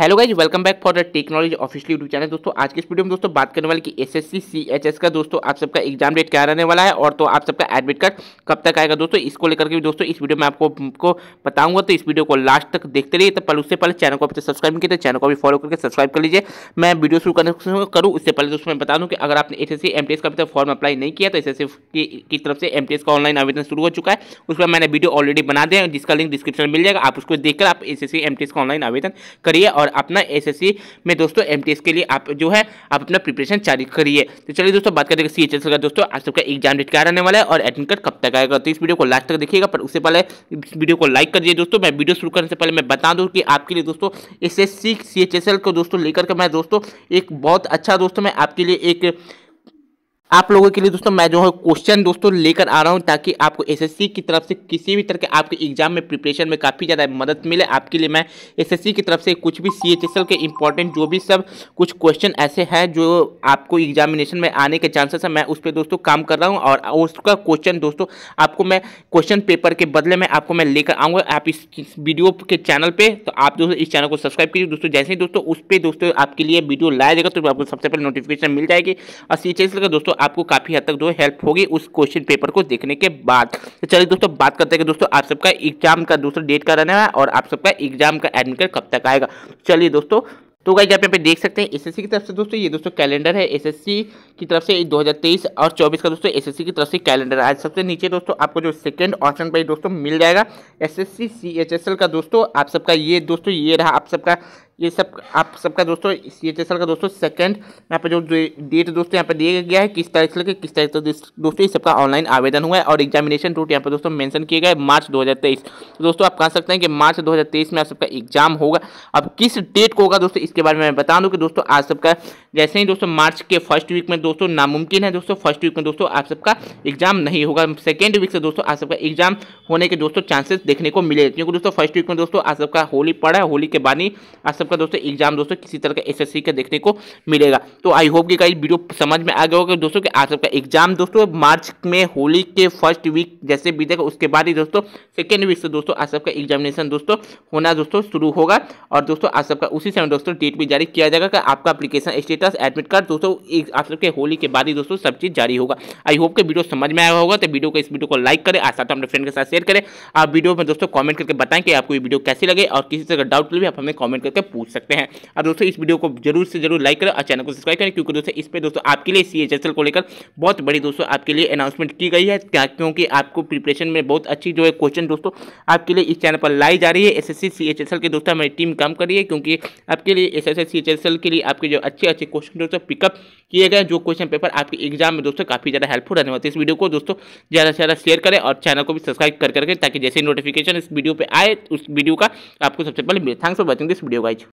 hello guys welcome back for the technology official YouTube channel दोस्तों आज के इस वीडियो में दोस्तों बात करने वाले कि एसएससी सीएचएस का दोस्तों आप सबका एग्जाम डेट क्या रहने वाला है और तो आप सबका एडमिट कार्ड कब तक आएगा दोस्तों इसको लेकर के भी दोस्तों इस वीडियो में आपको को बताऊंगा तो इस वीडियो को लास्ट तक देखते रहिए तो पहले उससे पहले चैनल को अभी सब्सक्राइब नहीं किया चैनल तो को भी फॉलो करके सब्सक्राइब कर लीजिए मैं वीडियो शुरू करने करूँ उससे पहले दोस्तों मैं बता दूँ कि अगर आपने एस एस का अभी तक फॉर्म अप्लाई नहीं किया तो एस की तरफ से एम का ऑनलाइन आवेदन शुरू हो चुका है उस पर मैंने वीडियो ऑलरेडी बना दिया जिसका लिंक डिस्क्रिप्शन मिल जाएगा आप उसको देखकर आप एस एस का ऑनलाइन आवेदन करिए और और अपना एस में दोस्तों एम के लिए आप जो है आप अपना प्रिपरेशन चालू करिए तो चलिए दोस्तों बात करते एच एस का दोस्तों आप सबका एग्जाम डेट क्या रहने वाला है और एडमिट कार्ड कब तक आएगा तो इस वीडियो को लास्ट तक देखिएगा पर उससे पहले इस वीडियो को लाइक कर दिए दोस्तों मैं वीडियो शुरू करने से पहले मैं बता दूँ कि आपके लिए दोस्तों एस एस को दोस्तों लेकर के मैं दोस्तों एक बहुत अच्छा दोस्तों मैं आपके लिए एक आप लोगों के लिए दोस्तों मैं जो है क्वेश्चन दोस्तों लेकर आ रहा हूं ताकि आपको एसएससी की तरफ से किसी भी तरह के आपके एग्जाम में प्रिपरेशन में काफ़ी ज़्यादा मदद मिले आपके लिए मैं एसएससी की तरफ से कुछ भी सीएचएसएल के इंपॉर्टेंट जो भी सब कुछ क्वेश्चन ऐसे हैं जो आपको एग्जामिनेशन में आने के चांसेस हैं मैं उस पर दोस्तों काम कर रहा हूँ और उसका क्वेश्चन दोस्तों आपको मैं क्वेश्चन पेपर के बदले में आपको मैं लेकर आऊँगा आप इस वीडियो के चैनल पर तो आप दोस्तों इस चैनल को सब्सक्राइब कीजिए दोस्तों जैसे ही दोस्तों उस पर दोस्तों आपके लिए वीडियो लाया जाएगा तो आपको सबसे पहले नोटिफिकेशन मिल जाएगी और सी का दोस्तों आपको काफ़ी हद तक जो हेल्प होगी उस क्वेश्चन पेपर को देखने के बाद तो चलिए दोस्तों बात करते हैं कि दोस्तों आप सबका एग्जाम का दूसरा डेट का रहना है और आप सबका एग्जाम का एडमिट कार्ड कब तक आएगा चलिए दोस्तों तो गाइज यहाँ पे देख सकते हैं एसएससी की तरफ से दोस्तों ये दोस्तों कैलेंडर है एसएससी की तरफ से 2023 और 24 का दोस्तों एसएससी की तरफ से कैलेंडर आज सबसे नीचे दोस्तों आपको जो सेकंड ऑप्शन पर दोस्तों मिल जाएगा एसएससी सीएचएसएल का दोस्तों आप सबका ये दोस्तों ये रहा आप सबका ये सब आप सबका दोस्तों सी एच एस एल का दोस्तों सेकंड यहाँ पे जो डेट दोस्तों यहाँ पे दिया गया है किस तारीख से लेकर किस तारीख तक दोस्तों ये सबका ऑनलाइन आवेदन हुआ है और एग्जामिनेशन रूट यहाँ पे दोस्तों मेंशन गया है मार्च 2023 तो दोस्तों आप कह सकते हैं कि मार्च 2023 में आप सबका एग्जाम होगा अब किस डेट को होगा दोस्तों इसके बारे में मैं बता दूँ कि दोस्तों आज सबका जैसे ही दोस्तों मार्च के फर्स्ट वीक में दोस्तों नामुमकिन है दोस्तों फर्स्ट वीक में दोस्तों आप सबका एग्जाम नहीं होगा सेकेंड वीक से दोस्तों आप सबका एग्जाम होने के दोस्तों चांसेस देखने को मिले क्योंकि दोस्तों फर्स्ट वीक में दोस्तों आप सबका होली पड़ा है होली के बाद ही आप सबका दोस्तों एग्जाम दोस्तों किसी तरह का एसएससी का देखने को मिलेगा तो आई होप कि गाइस वीडियो समझ में आ गया होगा दोस्तों कि आज सबका एग्जाम दोस्तों मार्च में होली के फर्स्ट वीक जैसे भी बीतेगा उसके बाद ही दोस्तों सेकेंड वीक से दोस्तों आज सबका एग्जामिनेशन दोस्तों होना दोस्तों शुरू होगा और दोस्तों आज सबका उसी समय दोस्तों डेट भी जारी किया जाएगा आपका अपलीकेशन स्टेटस एडमिट कार्ड दोस्तों आज सबके होली के बाद ही दोस्तों सब चीज़ जारी होगा आई होप के वीडियो समझ में आया होगा तो वीडियो को इस वीडियो को लाइक करें आज साथ अपने फ्रेंड के साथ शेयर करें आप वीडियो में दोस्तों कमेंट करके बताएं कि आपको ये वीडियो कैसी लगे और किसी तरह का डाउट भी आप हमें कमेंट करके पूछ सकते हैं और दोस्तों इस वीडियो को जरूर से जरूर लाइक करें और चैनल को सब्सक्राइब करें क्योंकि दोस्तों इस पर दोस्तों आपके लिए सी को लेकर बहुत बड़ी दोस्तों आपके लिए अनाउंसमेंट की गई है क्योंकि आपको प्रिपरेशन में बहुत अच्छी जो है क्वेश्चन दोस्तों आपके लिए इस चैनल पर लाई जा रही है एस एस के दोस्तों हमारी टीम काम कर रही है क्योंकि आपके लिए एस एस के लिए आपके जो अच्छे अच्छे क्वेश्चन दोस्तों पिकअप किए गए जो क्वेश्चन पेपर आपके एग्जाम में दोस्तों काफ़ी ज़्यादा हेल्पफुल रहने वाले इस वीडियो को दोस्तों ज़्यादा से ज़्यादा शेयर करें और चैनल को भी सब्सक्राइब कर करके ताकि जैसे नोटिफिकेशन इस वीडियो पर आए उस वीडियो का आपको सबसे पहले thanks for watching this video guys